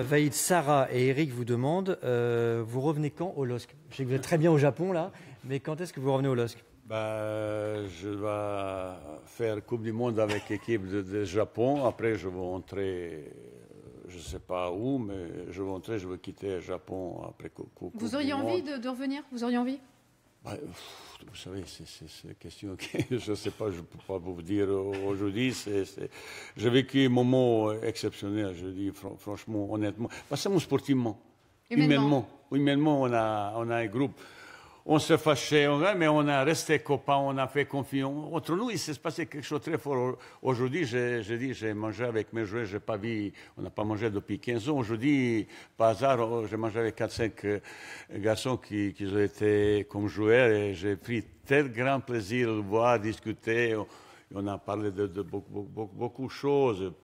Euh, Vaïd, Sarah et Eric vous demandent, euh, vous revenez quand au LOSC Je sais que vous êtes très bien au Japon là, mais quand est-ce que vous revenez au LOSC bah, Je vais faire Coupe du Monde avec l'équipe de, Japon. Après, je vais entrer, euh, je ne sais pas où, mais je vais entrer, je vais quitter le Japon après Coupe, du Monde. Vous auriez envie de, de revenir Vous auriez envie bah, vous savez, c'est une question que je ne sais pas, je ne peux pas vous dire aujourd'hui. J'ai vécu un moment exceptionnel, je dis franchement, honnêtement. Pas seulement sportivement, humainement. humainement. Humainement, on a, on a un groupe on se fâchait, mais on a resté copains, on a fait confiance. Entre nous, il s'est passé quelque chose de très fort. Aujourd'hui, j'ai dit, j'ai mangé avec mes joueurs, j'ai pas vu, on n'a pas mangé depuis 15 ans. Aujourd'hui, par hasard, oh, j'ai mangé avec 4-5 euh, garçons qui, qui, ont été comme joueurs et j'ai pris tel grand plaisir de voir, discuter. On a parlé de, beaucoup, beaucoup, de choses,